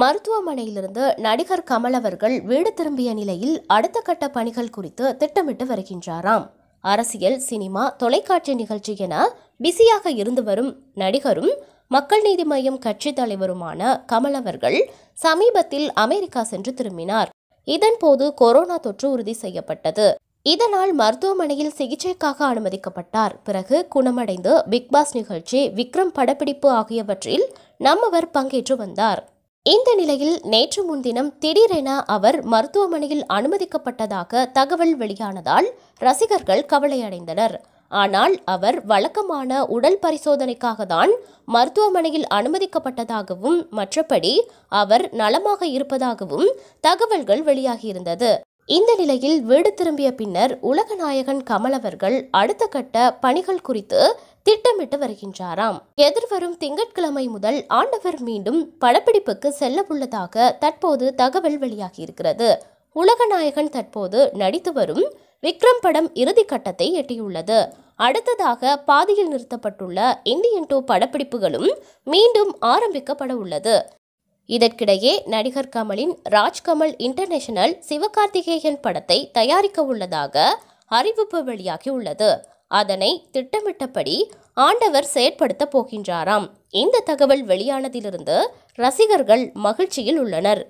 மருத்துவமனையிலிருந்து நடிகர் கமல் அவர்கள் வீடு திரும்பிய நிலையில் அடுத்த கட்ட பணிகள் குறித்து திட்டமிட்டு வருகின்றாராம் அரசியல் சினிமா தொலைக்காட்சி நிகழ்ச்சி என பிஸியாக இருந்து வரும் நடிகரும் மக்கள் நீதி மையம் கட்சி தலைவருமான கமல் அவர்கள் சமீபத்தில் அமெரிக்கா சென்று திரும்பினார் இதன்போது கொரோனா தொற்று உறுதி செய்யப்பட்டது இதனால் மருத்துவமனையில் சிகிச்சைக்காக அனுமதிக்கப்பட்டார் பிறகு குணமடைந்து பிக்பாஸ் நிகழ்ச்சி விக்ரம் படப்பிடிப்பு ஆகியவற்றில் நம்மவர் பங்கேற்று வந்தார் இந்த நிலையில் நேற்று முன்தினம் திடீரென அவர் மருத்துவமனையில் அனுமதிக்கப்பட்டதாக தகவல் வெளியானதால் ரசிகர்கள் கவலையடைந்தனர் ஆனால் அவர் வழக்கமான உடல் பரிசோதனைக்காக தான் மருத்துவமனையில் அனுமதிக்கப்பட்டதாகவும் மற்றபடி அவர் நலமாக இருப்பதாகவும் தகவல்கள் வெளியாகியிருந்தது இந்த நிலையில் வீடு திரும்பிய பின்னர் உலகநாயகன் அவர்கள் அடுத்த கட்ட பணிகள் குறித்து திட்டமிட்டு வருகின்றாராம் எதிர்வரும் திங்கட்கிழமை முதல் ஆண்டவர் மீண்டும் படப்பிடிப்புக்கு செல்லவுள்ளதாக தற்போது தகவல் வெளியாகியிருக்கிறது உலகநாயகன் தற்போது நடித்து வரும் விக்ரம் படம் இறுதி கட்டத்தை எட்டியுள்ளது அடுத்ததாக பாதியில் நிறுத்தப்பட்டுள்ள இந்தியன் டூ படப்பிடிப்புகளும் மீண்டும் ஆரம்பிக்கப்பட உள்ளது இதற்கிடையே நடிகர் கமலின் ராஜ்கமல் இன்டர்நேஷனல் சிவகார்த்திகேயன் படத்தை தயாரிக்க உள்ளதாக அறிவிப்பு வெளியாகி உள்ளது அதனை திட்டமிட்டபடி ஆண்டவர் செயற்படுத்த போகின்றாராம் இந்த தகவல் வெளியானதிலிருந்து ரசிகர்கள் மகிழ்ச்சியில் உள்ளனர்